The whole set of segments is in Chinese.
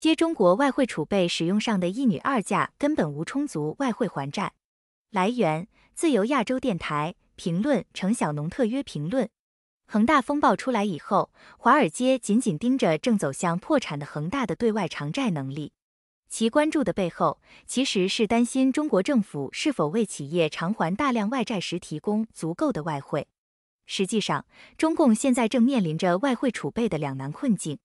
接中国外汇储备使用上的一女二嫁，根本无充足外汇还债。来源：自由亚洲电台评论，程小农特约评论。恒大风暴出来以后，华尔街紧紧盯着正走向破产的恒大的对外偿债能力。其关注的背后，其实是担心中国政府是否为企业偿还大量外债时提供足够的外汇。实际上，中共现在正面临着外汇储备的两难困境。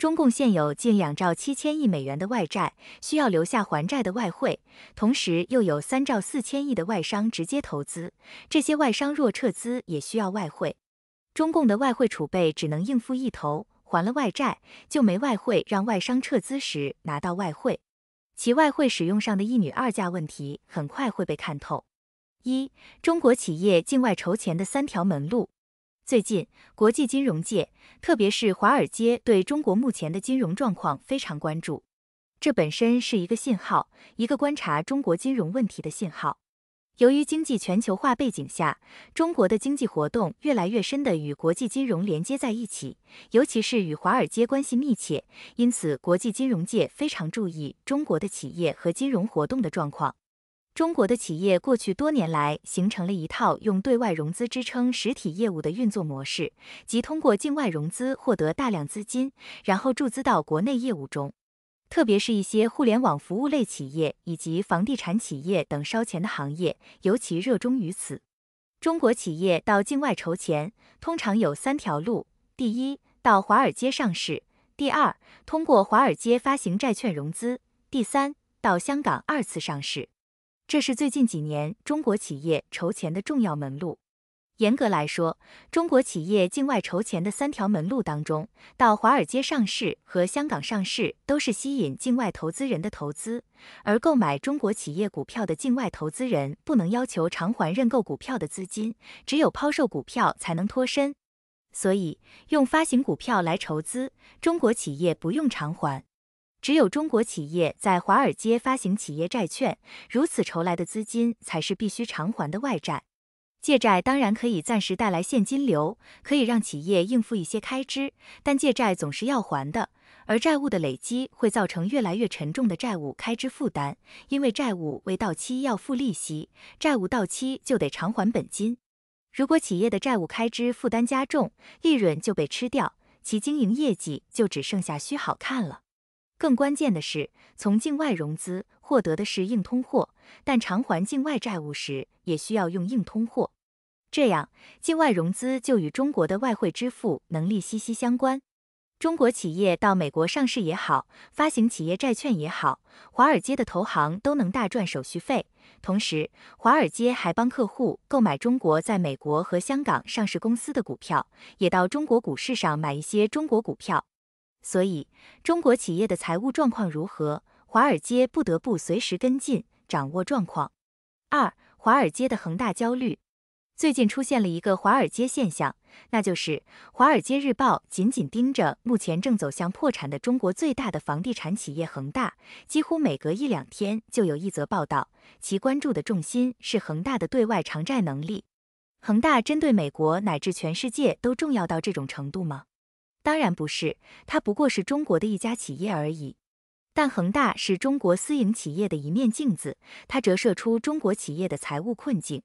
中共现有近两兆七千亿美元的外债，需要留下还债的外汇，同时又有三兆四千亿的外商直接投资，这些外商若撤资，也需要外汇。中共的外汇储备只能应付一头，还了外债就没外汇让外商撤资时拿到外汇，其外汇使用上的一女二嫁问题很快会被看透。一，中国企业境外筹钱的三条门路。最近，国际金融界，特别是华尔街，对中国目前的金融状况非常关注。这本身是一个信号，一个观察中国金融问题的信号。由于经济全球化背景下，中国的经济活动越来越深地与国际金融连接在一起，尤其是与华尔街关系密切，因此国际金融界非常注意中国的企业和金融活动的状况。中国的企业过去多年来形成了一套用对外融资支撑实体业务的运作模式，即通过境外融资获得大量资金，然后注资到国内业务中。特别是一些互联网服务类企业以及房地产企业等烧钱的行业，尤其热衷于此。中国企业到境外筹钱，通常有三条路：第一，到华尔街上市；第二，通过华尔街发行债券融资；第三，到香港二次上市。这是最近几年中国企业筹钱的重要门路。严格来说，中国企业境外筹钱的三条门路当中，到华尔街上市和香港上市都是吸引境外投资人的投资。而购买中国企业股票的境外投资人不能要求偿还认购股票的资金，只有抛售股票才能脱身。所以，用发行股票来筹资，中国企业不用偿还。只有中国企业在华尔街发行企业债券，如此筹来的资金才是必须偿还的外债。借债当然可以暂时带来现金流，可以让企业应付一些开支，但借债总是要还的。而债务的累积会造成越来越沉重的债务开支负担，因为债务未到期要付利息，债务到期就得偿还本金。如果企业的债务开支负担加重，利润就被吃掉，其经营业绩就只剩下虚好看了。更关键的是，从境外融资获得的是硬通货，但偿还境外债务时也需要用硬通货，这样境外融资就与中国的外汇支付能力息息相关。中国企业到美国上市也好，发行企业债券也好，华尔街的投行都能大赚手续费。同时，华尔街还帮客户购买中国在美国和香港上市公司的股票，也到中国股市上买一些中国股票。所以，中国企业的财务状况如何，华尔街不得不随时跟进，掌握状况。二，华尔街的恒大焦虑。最近出现了一个华尔街现象，那就是《华尔街日报》紧紧盯着目前正走向破产的中国最大的房地产企业恒大，几乎每隔一两天就有一则报道。其关注的重心是恒大的对外偿债能力。恒大针对美国乃至全世界都重要到这种程度吗？当然不是，它不过是中国的一家企业而已。但恒大是中国私营企业的一面镜子，它折射出中国企业的财务困境。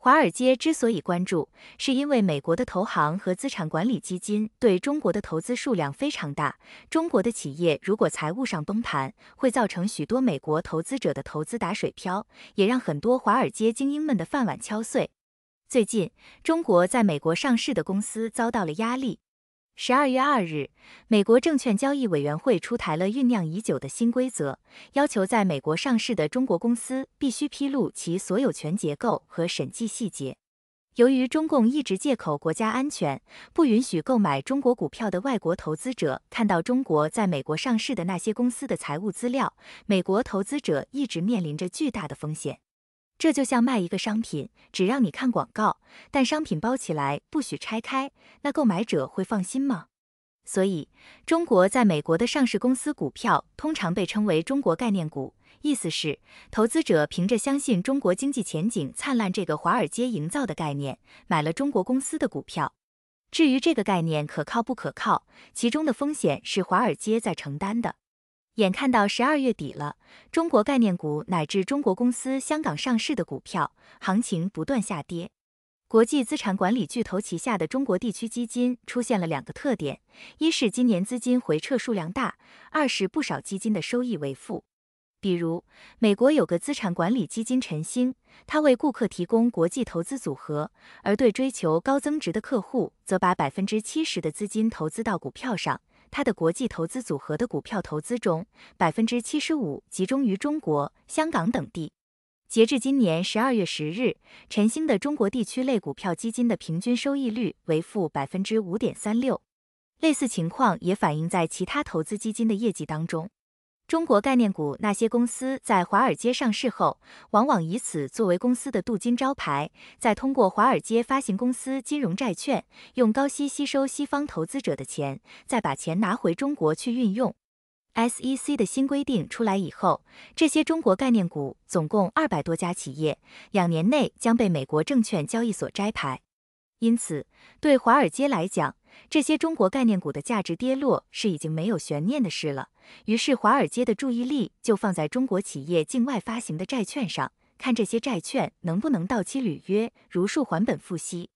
华尔街之所以关注，是因为美国的投行和资产管理基金对中国的投资数量非常大。中国的企业如果财务上崩盘，会造成许多美国投资者的投资打水漂，也让很多华尔街精英们的饭碗敲碎。最近，中国在美国上市的公司遭到了压力。十二月二日，美国证券交易委员会出台了酝酿已久的新规则，要求在美国上市的中国公司必须披露其所有权结构和审计细节。由于中共一直借口国家安全，不允许购买中国股票的外国投资者看到中国在美国上市的那些公司的财务资料，美国投资者一直面临着巨大的风险。这就像卖一个商品，只让你看广告，但商品包起来不许拆开，那购买者会放心吗？所以，中国在美国的上市公司股票通常被称为中国概念股，意思是投资者凭着相信中国经济前景灿烂这个华尔街营造的概念，买了中国公司的股票。至于这个概念可靠不可靠，其中的风险是华尔街在承担的。眼看到十二月底了，中国概念股乃至中国公司香港上市的股票行情不断下跌。国际资产管理巨头旗下的中国地区基金出现了两个特点：一是今年资金回撤数量大；二是不少基金的收益为负。比如，美国有个资产管理基金晨星，它为顾客提供国际投资组合，而对追求高增值的客户，则把百分之七十的资金投资到股票上。他的国际投资组合的股票投资中，百分之七十五集中于中国、香港等地。截至今年十二月十日，晨星的中国地区类股票基金的平均收益率为负百分之五点三六。类似情况也反映在其他投资基金的业绩当中。中国概念股那些公司在华尔街上市后，往往以此作为公司的镀金招牌，再通过华尔街发行公司金融债券，用高息吸收西方投资者的钱，再把钱拿回中国去运用。SEC 的新规定出来以后，这些中国概念股总共二百多家企业，两年内将被美国证券交易所摘牌。因此，对华尔街来讲，这些中国概念股的价值跌落是已经没有悬念的事了。于是，华尔街的注意力就放在中国企业境外发行的债券上，看这些债券能不能到期履约，如数还本付息。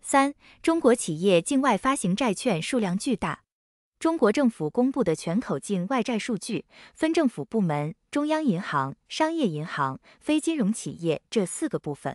三、中国企业境外发行债券数量巨大。中国政府公布的全口径外债数据分政府部门、中央银行、商业银行、非金融企业这四个部分。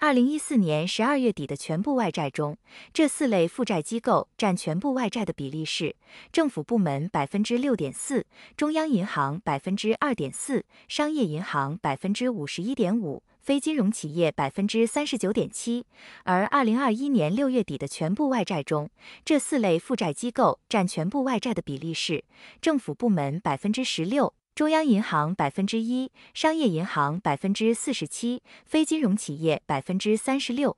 二零一四年十二月底的全部外债中，这四类负债机构占全部外债的比例是：政府部门百分之六点四，中央银行百分之二点四，商业银行百分之五十一点五，非金融企业百分之三十九点七。而二零二一年六月底的全部外债中，这四类负债机构占全部外债的比例是：政府部门百分之十六。中央银行百分之一，商业银行百分之四十七，非金融企业百分之三十六。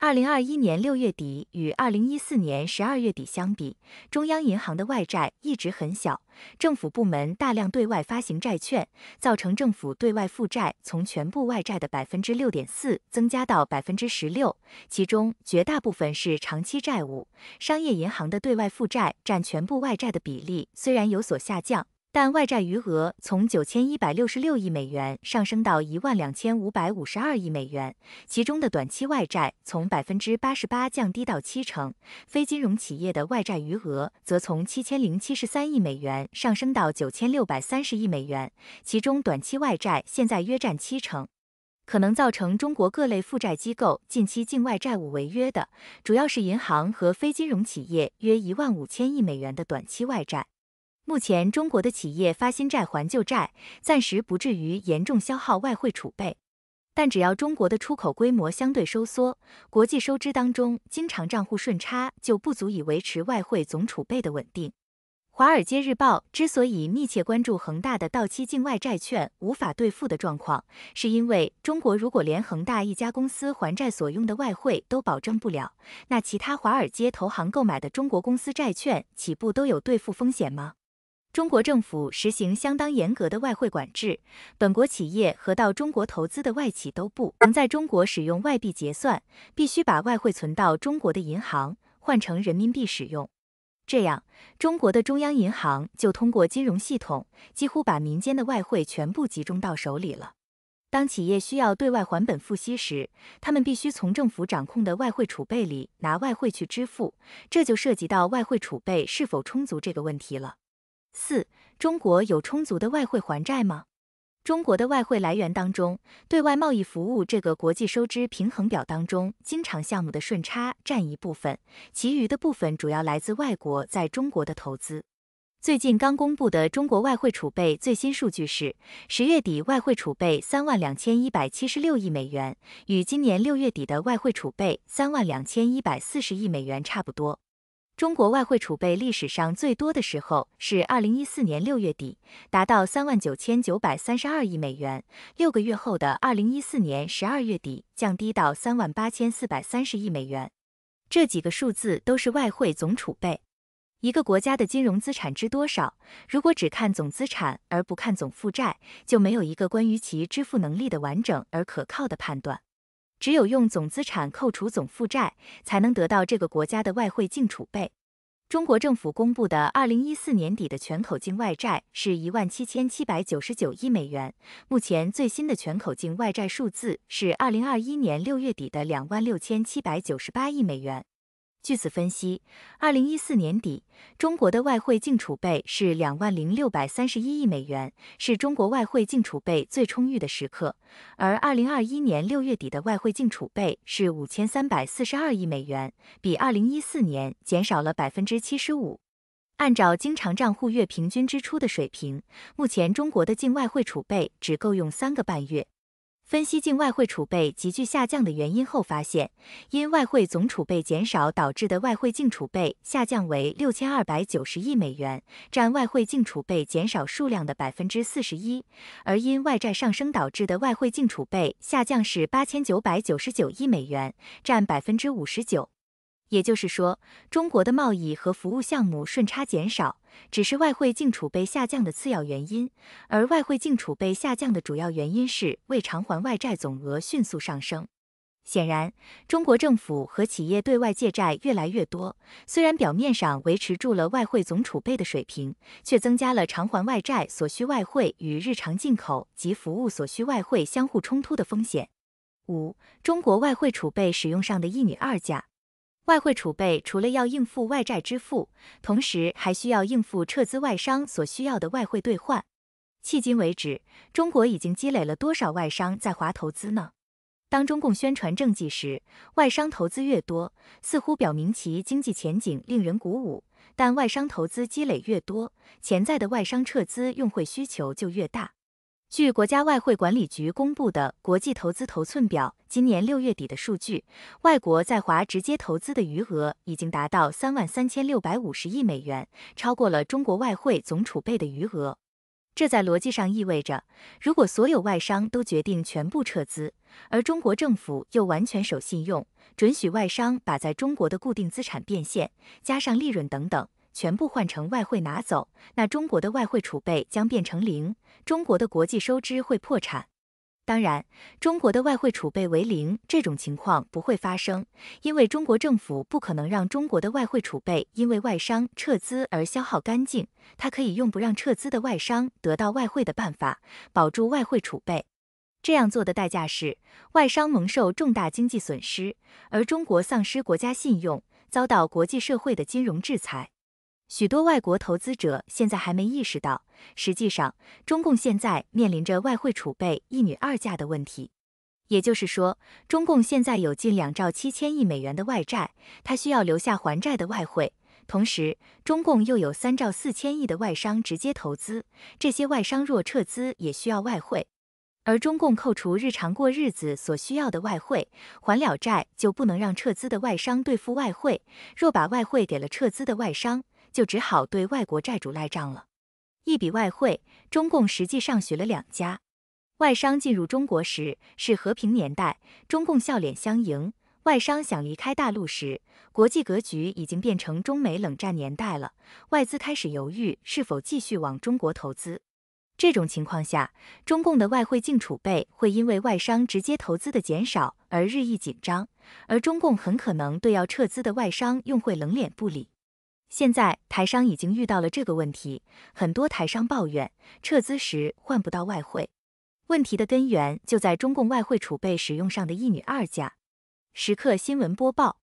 二零二一年六月底与二零一四年十二月底相比，中央银行的外债一直很小。政府部门大量对外发行债券，造成政府对外负债从全部外债的百分之六点四增加到百分之十六，其中绝大部分是长期债务。商业银行的对外负债占全部外债的比例虽然有所下降。但外债余额从九千一百六十六亿美元上升到一万两千五百五十二亿美元，其中的短期外债从百分之八十八降低到七成。非金融企业的外债余额则从七千零七十三亿美元上升到九千六百三十亿美元，其中短期外债现在约占七成。可能造成中国各类负债机构近期境外债务违约的，主要是银行和非金融企业约一万五千亿美元的短期外债。目前中国的企业发新债还旧债，暂时不至于严重消耗外汇储备，但只要中国的出口规模相对收缩，国际收支当中经常账户顺差就不足以维持外汇总储备的稳定。华尔街日报之所以密切关注恒大的到期境外债券无法兑付的状况，是因为中国如果连恒大一家公司还债所用的外汇都保证不了，那其他华尔街投行购买的中国公司债券岂不都有兑付风险吗？中国政府实行相当严格的外汇管制，本国企业和到中国投资的外企都不能在中国使用外币结算，必须把外汇存到中国的银行，换成人民币使用。这样，中国的中央银行就通过金融系统，几乎把民间的外汇全部集中到手里了。当企业需要对外还本付息时，他们必须从政府掌控的外汇储备里拿外汇去支付，这就涉及到外汇储备是否充足这个问题了。四，中国有充足的外汇还债吗？中国的外汇来源当中，对外贸易服务这个国际收支平衡表当中经常项目的顺差占一部分，其余的部分主要来自外国在中国的投资。最近刚公布的中国外汇储备最新数据是，十月底外汇储备三万两千一百七十六亿美元，与今年六月底的外汇储备三万两千一百四十亿美元差不多。中国外汇储备历史上最多的时候是二零一四年六月底，达到三万九千九百三十二亿美元；六个月后的二零一四年十二月底，降低到三万八千四百三十亿美元。这几个数字都是外汇总储备。一个国家的金融资产值多少？如果只看总资产而不看总负债，就没有一个关于其支付能力的完整而可靠的判断。只有用总资产扣除总负债，才能得到这个国家的外汇净储备。中国政府公布的二零一四年底的全口径外债是一万七千七百九十九亿美元，目前最新的全口径外债数字是二零二一年六月底的两万六千七百九十八亿美元。据此分析，二零一四年底中国的外汇净储备是两万零六百三十一亿美元，是中国外汇净储备最充裕的时刻。而二零二一年六月底的外汇净储备是五千三百四十二亿美元，比二零一四年减少了百分之七十五。按照经常账户月平均支出的水平，目前中国的净外汇储备只够用三个半月。分析净外汇储备急剧下降的原因后，发现，因外汇总储备减少导致的外汇净储备下降为六千二百九十亿美元，占外汇净储备减少数量的百分之四十一；而因外债上升导致的外汇净储备下降是八千九百九十九亿美元，占百分之五十九。也就是说，中国的贸易和服务项目顺差减少，只是外汇净储备下降的次要原因，而外汇净储备下降的主要原因是未偿还外债总额迅速上升。显然，中国政府和企业对外借债越来越多，虽然表面上维持住了外汇总储备的水平，却增加了偿还外债所需外汇与日常进口及服务所需外汇相互冲突的风险。五、中国外汇储备使用上的一女二嫁。外汇储备除了要应付外债支付，同时还需要应付撤资外商所需要的外汇兑换。迄今为止，中国已经积累了多少外商在华投资呢？当中共宣传政绩时，外商投资越多，似乎表明其经济前景令人鼓舞；但外商投资积累越多，潜在的外商撤资用汇需求就越大。据国家外汇管理局公布的国际投资头寸表，今年六月底的数据，外国在华直接投资的余额已经达到三万三千六百五十亿美元，超过了中国外汇总储备的余额。这在逻辑上意味着，如果所有外商都决定全部撤资，而中国政府又完全守信用，准许外商把在中国的固定资产变现，加上利润等等。全部换成外汇拿走，那中国的外汇储备将变成零，中国的国际收支会破产。当然，中国的外汇储备为零这种情况不会发生，因为中国政府不可能让中国的外汇储备因为外商撤资而消耗干净，它可以用不让撤资的外商得到外汇的办法保住外汇储备。这样做的代价是外商蒙受重大经济损失，而中国丧失国家信用，遭到国际社会的金融制裁。许多外国投资者现在还没意识到，实际上中共现在面临着外汇储备一女二嫁的问题。也就是说，中共现在有近两兆七千亿美元的外债，它需要留下还债的外汇。同时，中共又有三兆四千亿的外商直接投资，这些外商若撤资，也需要外汇。而中共扣除日常过日子所需要的外汇，还了债就不能让撤资的外商兑付外汇。若把外汇给了撤资的外商，就只好对外国债主赖账了。一笔外汇，中共实际上学了两家。外商进入中国时是和平年代，中共笑脸相迎；外商想离开大陆时，国际格局已经变成中美冷战年代了，外资开始犹豫是否继续往中国投资。这种情况下，中共的外汇净储备会因为外商直接投资的减少而日益紧张，而中共很可能对要撤资的外商用会冷脸不理。现在台商已经遇到了这个问题，很多台商抱怨撤资时换不到外汇。问题的根源就在中共外汇储备使用上的一女二嫁。时刻新闻播报。